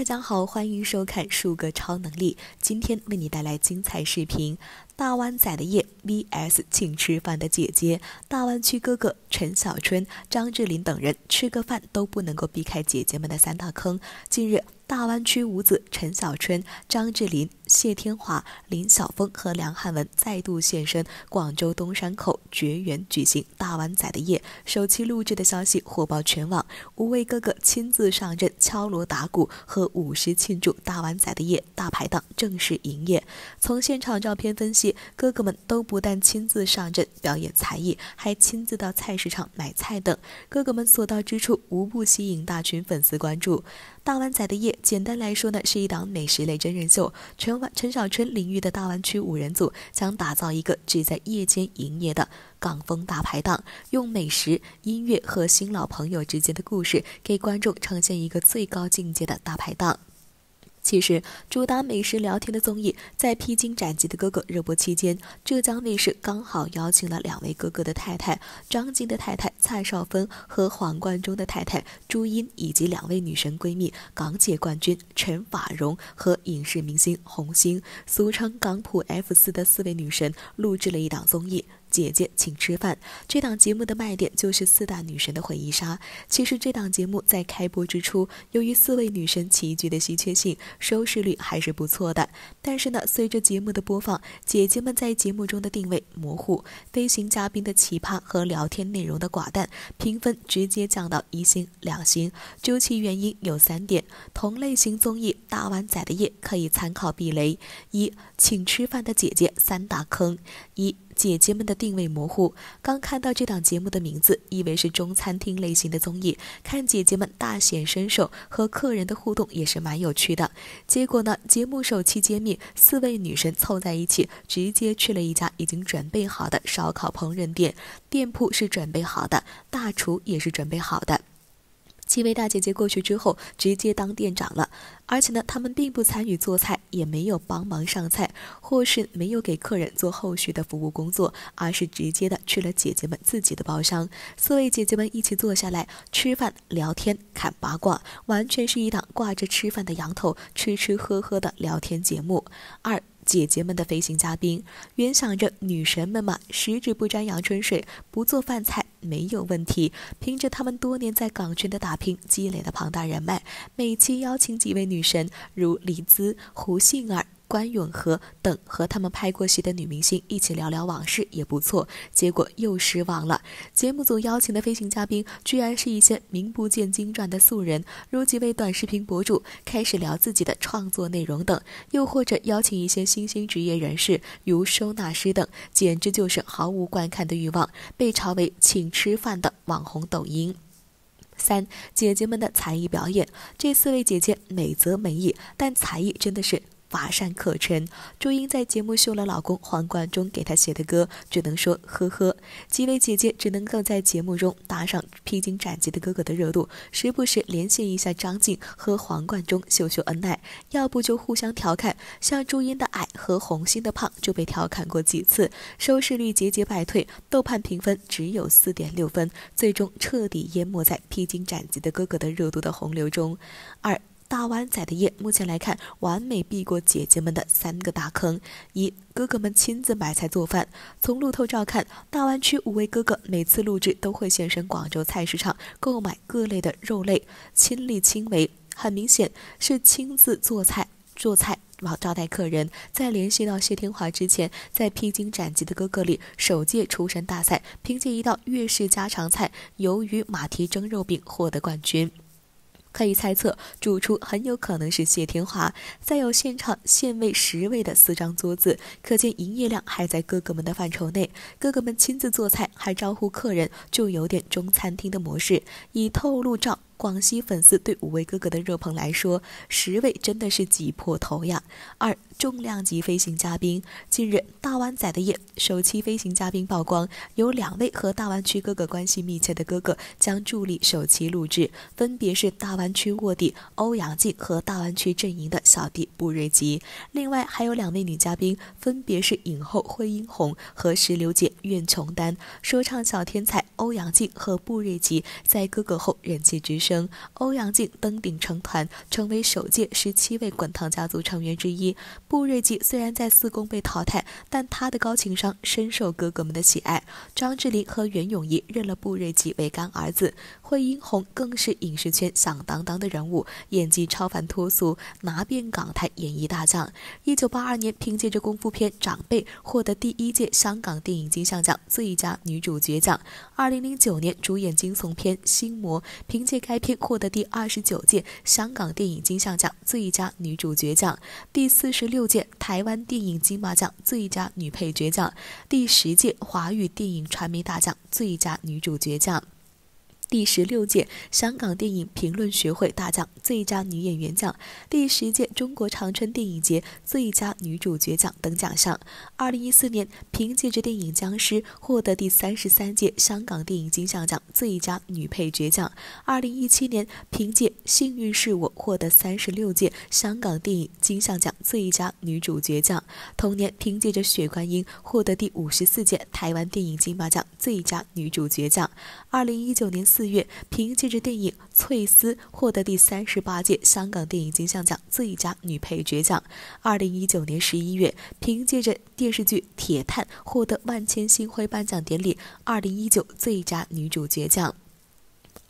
大家好，欢迎收看《数个超能力》，今天为你带来精彩视频：大湾仔的夜 vs 请吃饭的姐姐。大湾区哥哥陈小春、张智霖等人吃个饭都不能够避开姐姐们的三大坑。近日，大湾区五子陈小春、张智霖。谢天华、林晓峰和梁汉文再度现身广州东山口绝缘，举行大碗仔的夜首期录制的消息火爆全网。五位哥哥亲自上阵敲锣打鼓和舞狮庆祝大碗仔的夜大排档正式营业。从现场照片分析，哥哥们都不但亲自上阵表演才艺，还亲自到菜市场买菜等。哥哥们所到之处，无不吸引大群粉丝关注。大碗仔的夜，简单来说呢，是一档美食类真人秀，全。陈小春领域的大湾区五人组将打造一个只在夜间营业的港风大排档，用美食、音乐和新老朋友之间的故事，给观众呈现一个最高境界的大排档。其实，主打美食聊天的综艺在《披荆斩棘的哥哥》热播期间，浙江卫视刚好邀请了两位哥哥的太太，张晋的太太蔡少芬和黄贯中的太太朱茵，以及两位女神闺蜜港姐冠军陈法蓉和影视明星红星，俗称“港普 F 四”的四位女神，录制了一档综艺。姐姐请吃饭，这档节目的卖点就是四大女神的回忆杀。其实这档节目在开播之初，由于四位女神齐聚的稀缺性，收视率还是不错的。但是呢，随着节目的播放，姐姐们在节目中的定位模糊，飞行嘉宾的奇葩和聊天内容的寡淡，评分直接降到一星、两星。究其原因有三点：同类型综艺大碗仔的夜可以参考避雷。一，请吃饭的姐姐三大坑：一。姐姐们的定位模糊，刚看到这档节目的名字，以为是中餐厅类型的综艺。看姐姐们大显身手和客人的互动也是蛮有趣的。结果呢，节目首期揭秘，四位女神凑在一起，直接去了一家已经准备好的烧烤烹饪店。店铺是准备好的，大厨也是准备好的。七位大姐姐过去之后，直接当店长了。而且呢，她们并不参与做菜，也没有帮忙上菜，或是没有给客人做后续的服务工作，而是直接的去了姐姐们自己的包厢。四位姐姐们一起坐下来吃饭、聊天、看八卦，完全是一档挂着吃饭的羊头、吃吃喝喝的聊天节目。二。姐姐们的飞行嘉宾，原想着女神们嘛，十指不沾阳春水，不做饭菜没有问题。凭着他们多年在港圈的打拼，积累的庞大人脉，每期邀请几位女神，如李姿、胡杏儿。关咏荷等和他们拍过戏的女明星一起聊聊往事也不错，结果又失望了。节目组邀请的飞行嘉宾居然是一些名不见经传的素人，如几位短视频博主开始聊自己的创作内容等，又或者邀请一些新兴职业人士，如收纳师等，简直就是毫无观看的欲望，被嘲为请吃饭的网红抖音。三姐姐们的才艺表演，这四位姐姐美则美矣，但才艺真的是。乏善可陈。朱茵在节目秀了老公黄贯中给她写的歌，只能说呵呵。几位姐姐只能够在节目中搭上《披荆斩棘的哥哥》的热度，时不时连线一下张晋和黄贯中秀秀恩爱，要不就互相调侃，像朱茵的矮和洪欣的胖就被调侃过几次，收视率节节败退，豆瓣评分只有四点六分，最终彻底淹没在《披荆斩棘的哥哥》的热度的洪流中。二。大湾仔的夜，目前来看，完美避过姐姐们的三个大坑。一哥哥们亲自买菜做饭。从路透照看，大湾区五位哥哥每次录制都会现身广州菜市场购买各类的肉类，亲力亲为，很明显是亲自做菜做菜，老招待客人。在联系到谢天华之前，在披荆斩棘的哥哥里，首届厨神大赛凭借一道粤式家常菜——鱿鱼马蹄蒸肉饼，获得冠军。可以猜测，主厨很有可能是谢天华。再有现场限位十位的四张桌子，可见营业量还在哥哥们的范畴内。哥哥们亲自做菜，还招呼客人，就有点中餐厅的模式。已透露照。广西粉丝对五位哥哥的热捧来说，十位真的是挤破头呀！二重量级飞行嘉宾，近日大湾仔的夜首期飞行嘉宾曝光，有两位和大湾区哥哥关系密切的哥哥将助力首期录制，分别是大湾区卧底欧阳靖和大湾区阵营的小弟布瑞吉。另外还有两位女嘉宾，分别是影后惠英红和石榴姐苑琼丹。说唱小天才欧阳靖和布瑞吉在哥哥后人气直升。欧阳靖登顶成团，成为首届十七位滚烫家族成员之一。布瑞吉虽然在四公被淘汰，但他的高情商深受哥哥们的喜爱。张智霖和袁咏仪认了布瑞吉为干儿子。惠英红更是影视圈响当当的人物，演技超凡脱俗，拿遍港台演艺大奖。一九八二年，凭借着功夫片《长辈》，获得第一届香港电影金像奖最佳女主角奖。二零零九年，主演惊悚片《心魔》，凭借该片获得第二十九届香港电影金像奖最佳女主角奖、第四十六届台湾电影金马奖最佳女配角奖、第十届华语电影传媒大奖最佳女主角奖。第十六届香港电影评论学会大奖最佳女演员奖，第十届中国长春电影节最佳女主角奖等奖项。二零一四年，凭借着电影《僵尸》，获得第三十三届香港电影金像奖最佳女配角奖。二零一七年，凭借《幸运是我》，获得三十六届香港电影金像奖最佳女主角奖。同年，凭借着《雪观音》，获得第五十四届台湾电影金马奖最佳女主角奖。二零一九年四。四月，凭借着电影《翠丝》获得第三十八届香港电影金像奖最佳女配角奖。二零一九年十一月，凭借着电视剧《铁探》获得万千星辉颁奖典礼二零一九最佳女主角奖。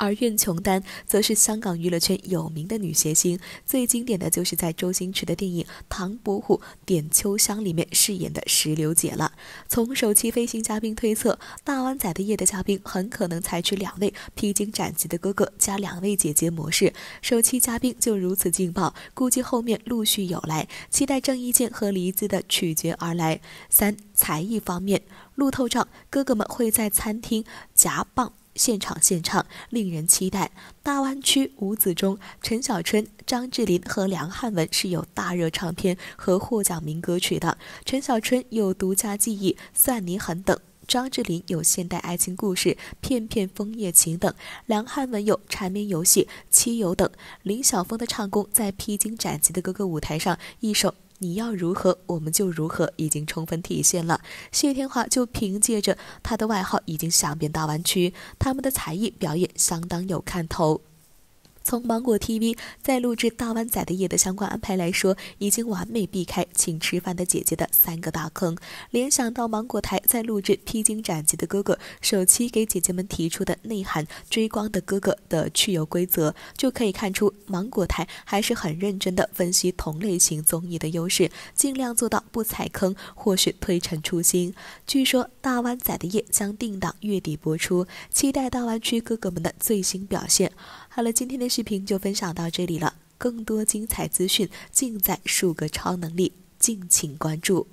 而苑琼丹则是香港娱乐圈有名的女谐星，最经典的就是在周星驰的电影《唐伯虎点秋香》里面饰演的石榴姐了。从首期飞行嘉宾推测，大湾仔的夜的嘉宾很可能采取两位披荆斩棘的哥哥加两位姐姐模式。首期嘉宾就如此劲爆，估计后面陆续有来，期待郑伊健和黎姿的取决而来。三才艺方面，路透上哥哥们会在餐厅夹棒。现场现唱，令人期待。大湾区五子中，陈小春、张智霖和梁汉文是有大热唱片和获奖名歌曲的。陈小春有独家记忆、算你狠等；张智霖有现代爱情故事、片片枫叶情等；梁汉文有缠绵游戏、七友等。林晓峰的唱功在披荆斩棘的哥哥舞台上，一首。你要如何，我们就如何，已经充分体现了。谢天华就凭借着他的外号，已经响遍大湾区，他们的才艺表演相当有看头。从芒果 TV 在录制《大湾仔的夜》的相关安排来说，已经完美避开请吃饭的姐姐的三个大坑。联想到芒果台在录制《披荆斩棘的哥哥》首期给姐姐们提出的内涵追光的哥哥的去油规则，就可以看出芒果台还是很认真的分析同类型综艺的优势，尽量做到不踩坑或是推陈出新。据说《大湾仔的夜》将定档月底播出，期待大湾区哥哥们的最新表现。好了，今天的视频就分享到这里了。更多精彩资讯尽在数个超能力，敬请关注。